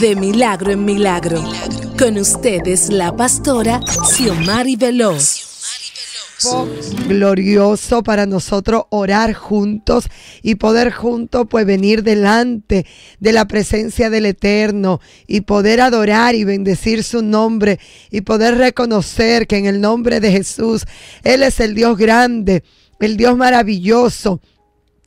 De milagro en milagro. Con ustedes la pastora Xiomari Veloz. Glorioso para nosotros orar juntos y poder juntos pues venir delante de la presencia del Eterno y poder adorar y bendecir su nombre y poder reconocer que en el nombre de Jesús Él es el Dios grande, el Dios maravilloso,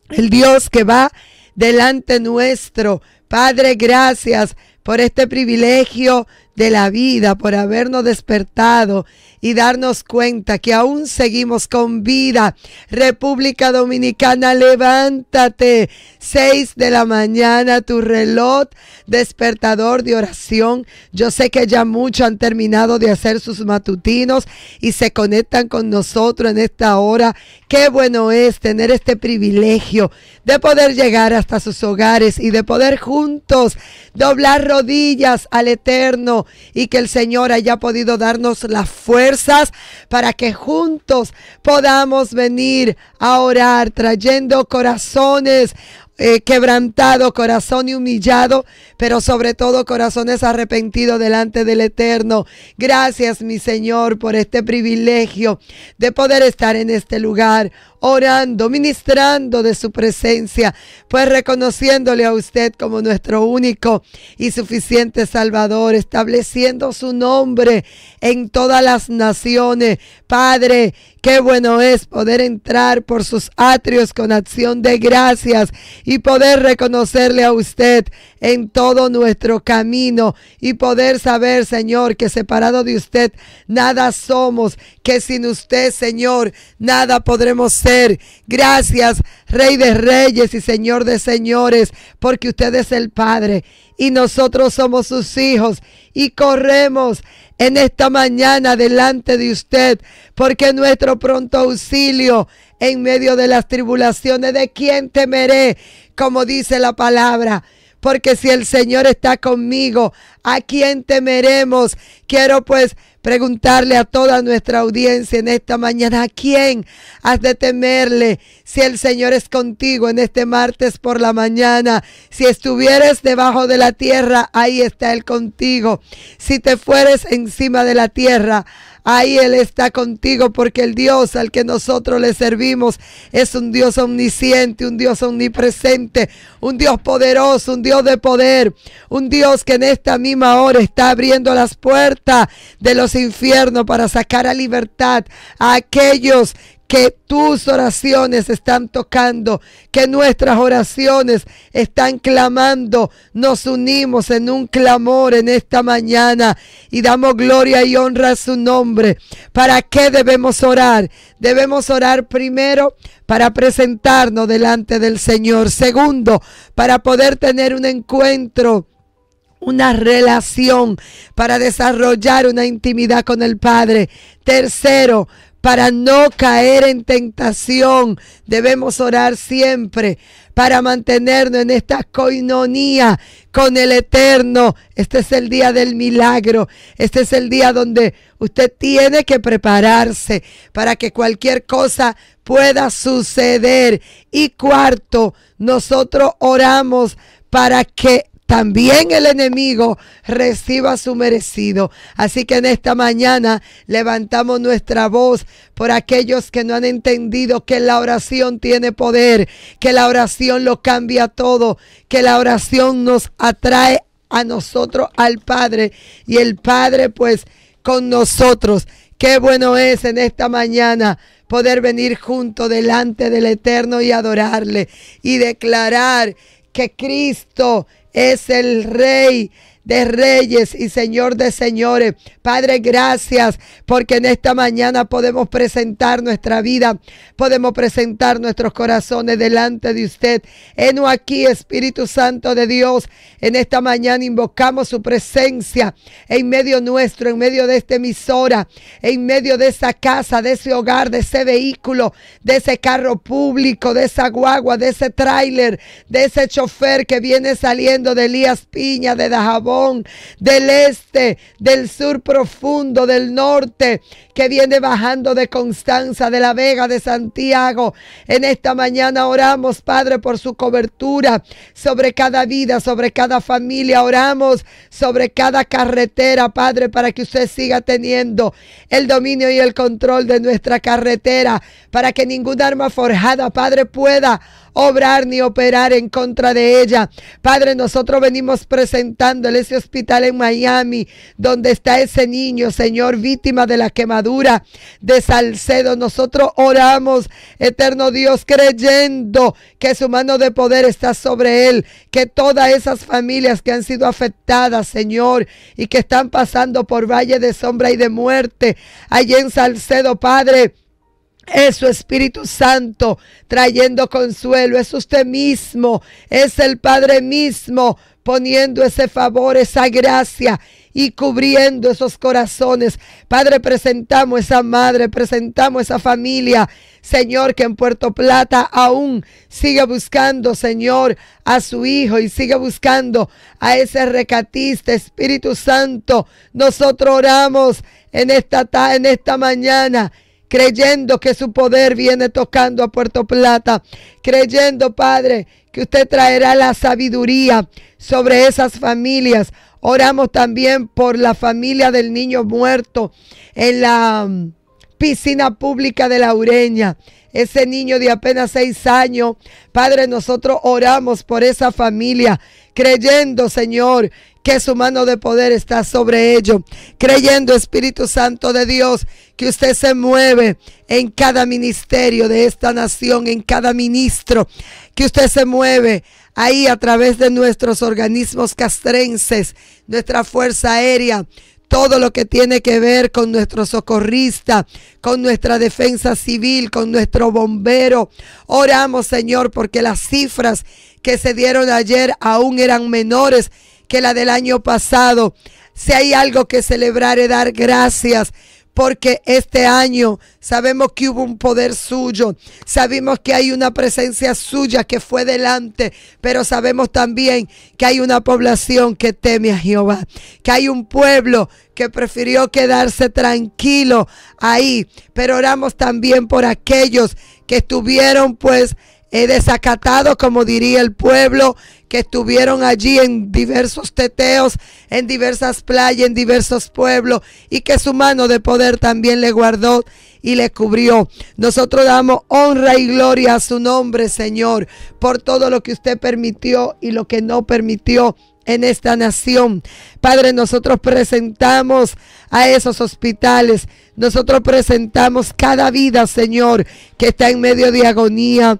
el Dios que va delante nuestro. Padre, gracias por este privilegio de la vida, por habernos despertado y darnos cuenta que aún seguimos con vida. República Dominicana, levántate. seis de la mañana, tu reloj despertador de oración. Yo sé que ya muchos han terminado de hacer sus matutinos y se conectan con nosotros en esta hora. Qué bueno es tener este privilegio de poder llegar hasta sus hogares y de poder juntos doblar rodillas al Eterno y que el Señor haya podido darnos las fuerzas para que juntos podamos venir a orar trayendo corazones quebrantados, eh, quebrantado, corazón humillado, pero sobre todo corazones arrepentidos delante del Eterno. Gracias, mi Señor, por este privilegio de poder estar en este lugar orando, ministrando de su presencia, pues reconociéndole a usted como nuestro único y suficiente Salvador, estableciendo su nombre en todas las naciones. Padre, qué bueno es poder entrar por sus atrios con acción de gracias y poder reconocerle a usted en todo nuestro camino y poder saber, Señor, que separado de usted nada somos, que sin usted, Señor, nada podremos ser Gracias, Rey de Reyes y Señor de Señores, porque usted es el Padre y nosotros somos sus hijos y corremos en esta mañana delante de usted, porque nuestro pronto auxilio en medio de las tribulaciones, ¿de quién temeré? Como dice la palabra. Porque si el Señor está conmigo, ¿a quién temeremos? Quiero pues preguntarle a toda nuestra audiencia en esta mañana, ¿a quién has de temerle si el Señor es contigo en este martes por la mañana? Si estuvieres debajo de la tierra, ahí está Él contigo. Si te fueres encima de la tierra, Ahí Él está contigo porque el Dios al que nosotros le servimos es un Dios omnisciente, un Dios omnipresente, un Dios poderoso, un Dios de poder, un Dios que en esta misma hora está abriendo las puertas de los infiernos para sacar a libertad a aquellos que tus oraciones están tocando, que nuestras oraciones están clamando. Nos unimos en un clamor en esta mañana y damos gloria y honra a su nombre. ¿Para qué debemos orar? Debemos orar primero para presentarnos delante del Señor. Segundo, para poder tener un encuentro una relación para desarrollar una intimidad con el Padre. Tercero, para no caer en tentación, debemos orar siempre para mantenernos en esta coinonía con el Eterno. Este es el día del milagro. Este es el día donde usted tiene que prepararse para que cualquier cosa pueda suceder. Y cuarto, nosotros oramos para que también el enemigo reciba su merecido. Así que en esta mañana levantamos nuestra voz por aquellos que no han entendido que la oración tiene poder, que la oración lo cambia todo, que la oración nos atrae a nosotros, al Padre, y el Padre pues con nosotros. Qué bueno es en esta mañana poder venir junto delante del Eterno y adorarle y declarar que Cristo es el rey de reyes y Señor de señores. Padre, gracias porque en esta mañana podemos presentar nuestra vida, podemos presentar nuestros corazones delante de usted. eno aquí, Espíritu Santo de Dios, en esta mañana invocamos su presencia en medio nuestro, en medio de esta emisora, en medio de esa casa, de ese hogar, de ese vehículo, de ese carro público, de esa guagua, de ese tráiler, de ese chofer que viene saliendo de Elías Piña, de Dajabón del este, del sur profundo, del norte, que viene bajando de Constanza, de la Vega, de Santiago. En esta mañana oramos, Padre, por su cobertura sobre cada vida, sobre cada familia. Oramos sobre cada carretera, Padre, para que usted siga teniendo el dominio y el control de nuestra carretera, para que ningún arma forjada, Padre, pueda obrar ni operar en contra de ella. Padre, nosotros venimos presentándole ese hospital en Miami, donde está ese niño, Señor, víctima de la quemadura de Salcedo. Nosotros oramos, eterno Dios, creyendo que su mano de poder está sobre él, que todas esas familias que han sido afectadas, Señor, y que están pasando por valle de sombra y de muerte, allí en Salcedo, Padre. Es su Espíritu Santo trayendo consuelo. Es usted mismo. Es el Padre mismo poniendo ese favor, esa gracia y cubriendo esos corazones. Padre, presentamos esa madre, presentamos esa familia, Señor, que en Puerto Plata aún sigue buscando, Señor, a su hijo y sigue buscando a ese recatista, Espíritu Santo. Nosotros oramos en esta, en esta mañana creyendo que su poder viene tocando a Puerto Plata, creyendo, Padre, que usted traerá la sabiduría sobre esas familias. Oramos también por la familia del niño muerto en la mm, piscina pública de la Ureña ese niño de apenas seis años. Padre, nosotros oramos por esa familia, creyendo, Señor, que su mano de poder está sobre ello, Creyendo, Espíritu Santo de Dios, que usted se mueve en cada ministerio de esta nación, en cada ministro, que usted se mueve ahí a través de nuestros organismos castrenses, nuestra Fuerza Aérea, todo lo que tiene que ver con nuestro socorrista, con nuestra defensa civil, con nuestro bombero. Oramos, Señor, porque las cifras que se dieron ayer aún eran menores que la del año pasado. Si hay algo que celebrar es dar gracias porque este año sabemos que hubo un poder suyo, sabemos que hay una presencia suya que fue delante, pero sabemos también que hay una población que teme a Jehová, que hay un pueblo que prefirió quedarse tranquilo ahí, pero oramos también por aquellos que estuvieron pues He desacatado, como diría el pueblo, que estuvieron allí en diversos teteos, en diversas playas, en diversos pueblos, y que su mano de poder también le guardó y le cubrió. Nosotros damos honra y gloria a su nombre, Señor, por todo lo que usted permitió y lo que no permitió en esta nación. Padre, nosotros presentamos a esos hospitales, nosotros presentamos cada vida, Señor, que está en medio de agonía,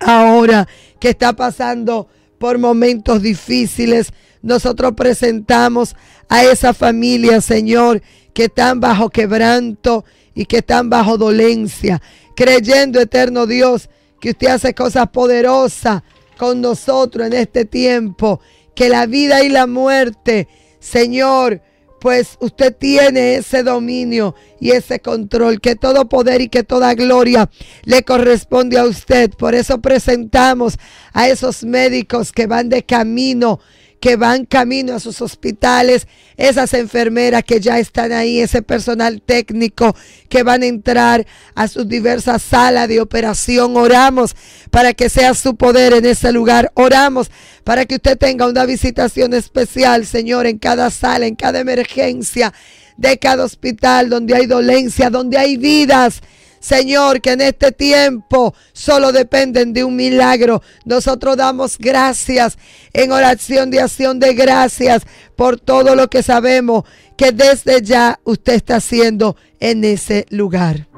ahora que está pasando por momentos difíciles. Nosotros presentamos a esa familia, Señor, que están bajo quebranto y que están bajo dolencia, creyendo, eterno Dios, que usted hace cosas poderosas con nosotros en este tiempo, que la vida y la muerte, Señor, pues usted tiene ese dominio y ese control, que todo poder y que toda gloria le corresponde a usted. Por eso presentamos a esos médicos que van de camino que van camino a sus hospitales, esas enfermeras que ya están ahí, ese personal técnico que van a entrar a sus diversas salas de operación. Oramos para que sea su poder en ese lugar. Oramos para que usted tenga una visitación especial, Señor, en cada sala, en cada emergencia de cada hospital donde hay dolencia, donde hay vidas Señor, que en este tiempo solo dependen de un milagro. Nosotros damos gracias en oración de acción de gracias por todo lo que sabemos que desde ya usted está haciendo en ese lugar.